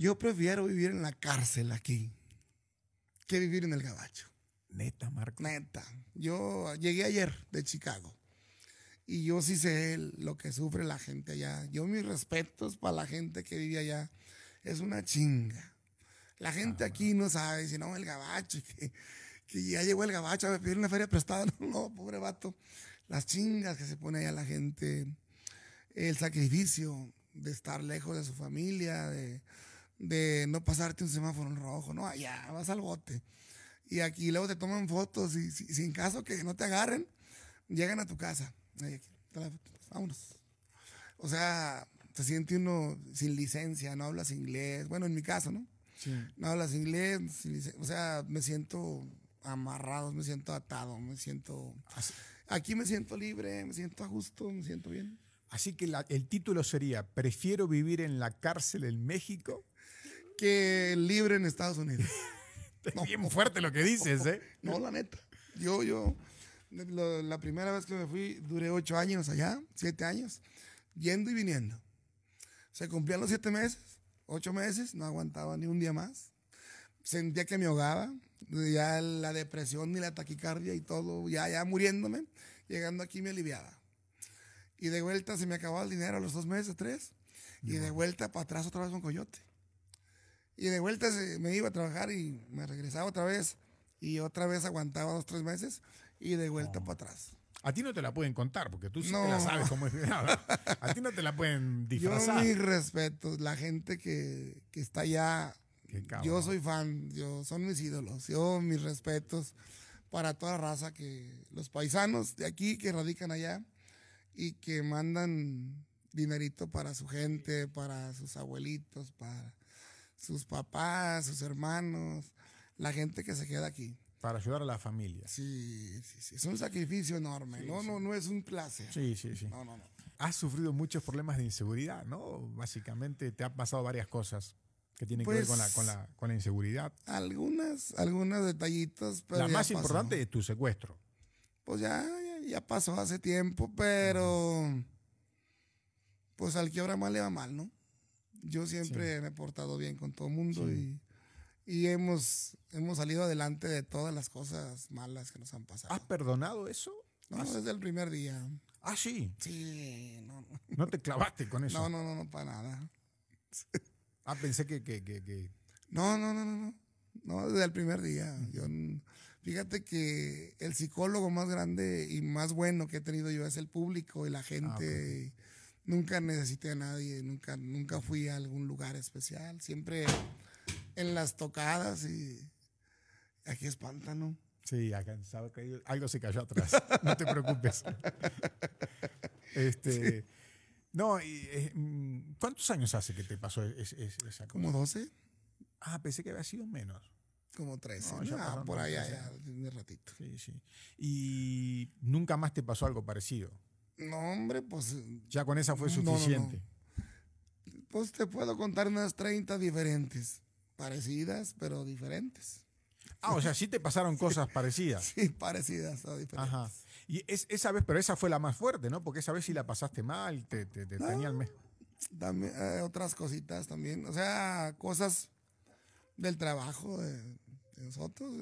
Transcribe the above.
Yo prefiero vivir en la cárcel aquí que vivir en el gabacho. Neta, Marco. Neta. Yo llegué ayer de Chicago y yo sí sé lo que sufre la gente allá. Yo mis respetos para la gente que vive allá. Es una chinga. La gente aquí no sabe, si no, el gabacho, que, ya llegó el gabacho a pedir una feria prestada. No, no, pobre vato. Las chingas que se pone allá la gente, el sacrificio de estar lejos de su familia, de, de no pasarte un semáforo en rojo, ¿no? Allá, vas al bote. Y aquí luego te toman fotos y, si, sin caso que no te agarren, llegan a tu casa. vámonos. O sea, se siente uno sin licencia, no hablas inglés. Bueno, en mi caso, ¿no? No hablas inglés, o sea, me siento amarrado, me siento atado, me siento... Aquí me siento libre, me siento a gusto, me siento bien. Así que el título sería, prefiero vivir en la cárcel en México que libre en Estados Unidos. es fuerte lo que dices, ¿eh? No, la neta. Yo, yo, la, primera vez que me fui, duré ocho años allá, siete años, yendo y viniendo. Se cumplían los siete meses, ocho meses, no aguantaba ni un día más. Sentía que me ahogaba, ya la depresión y la taquicardia y todo, ya, ya muriéndome, llegando aquí me aliviaba. Y de vuelta se me acababa el dinero a los dos meses, tres. Y de vuelta para atrás otra vez con Coyote. Y de vuelta me iba a trabajar y me regresaba otra vez. Y otra vez aguantaba dos, tres meses y de vuelta oh. para atrás. A ti no te la pueden contar porque tú sí la sabes cómo es. A ti no te la pueden disfrazar. Yo mis respetos, la gente que, está allá. Yo soy fan, yo son mis ídolos. Yo mis respetos para toda raza que los paisanos de aquí que radican allá y que mandan dinerito para su gente, para sus abuelitos, para sus papás, sus hermanos, la gente que se queda aquí. Para ayudar a la familia. Sí, sí, sí. Es un sacrificio enorme. no, no, no es un placer. Sí, sí, sí. No, no, no. Has sufrido muchos problemas de inseguridad, ¿no? Básicamente te han pasado varias cosas que tienen que ver con la, pues, inseguridad. Algunas, algunos detallitos. Pero la más importante es tu secuestro. Pues ya, ya, pasó hace tiempo, pero. Pues al que ahora mal, le va mal, ¿no? Yo siempre me he portado bien con todo el mundo y, hemos, hemos salido adelante de todas las cosas malas que nos han pasado. ¿Has perdonado eso? No, desde el primer día. Ah, sí. Sí, no. No te clavaste con eso. No, no, no, no, para nada. ah, pensé que, No, no, no, no, no. desde el primer día. fíjate que el psicólogo más grande y más bueno que he tenido yo es el público y la ah, gente nunca necesité a nadie, nunca, nunca fui a algún lugar especial, siempre en las tocadas y aquí es pantano. Sí, algo se cayó atrás, no te preocupes. Este, no, eh, mm, ¿cuántos años hace que te pasó es, esa ¿Como 12? Ah, pensé que había sido menos. Como 13. Ah, por allá, ya, un ratito. Sí, sí. ¿Y nunca más te pasó algo parecido? No, hombre, pues. Ya con esa fue suficiente. Pues te puedo contar unas 30 diferentes. Parecidas, pero diferentes. Ah, o sea, sí te pasaron cosas parecidas. Sí, parecidas o diferentes. Ajá. Y esa vez, pero esa fue la más fuerte, ¿no? Porque esa vez sí la pasaste mal, te, te, te mes. Eh, otras cositas también. O sea, cosas del trabajo de nosotros.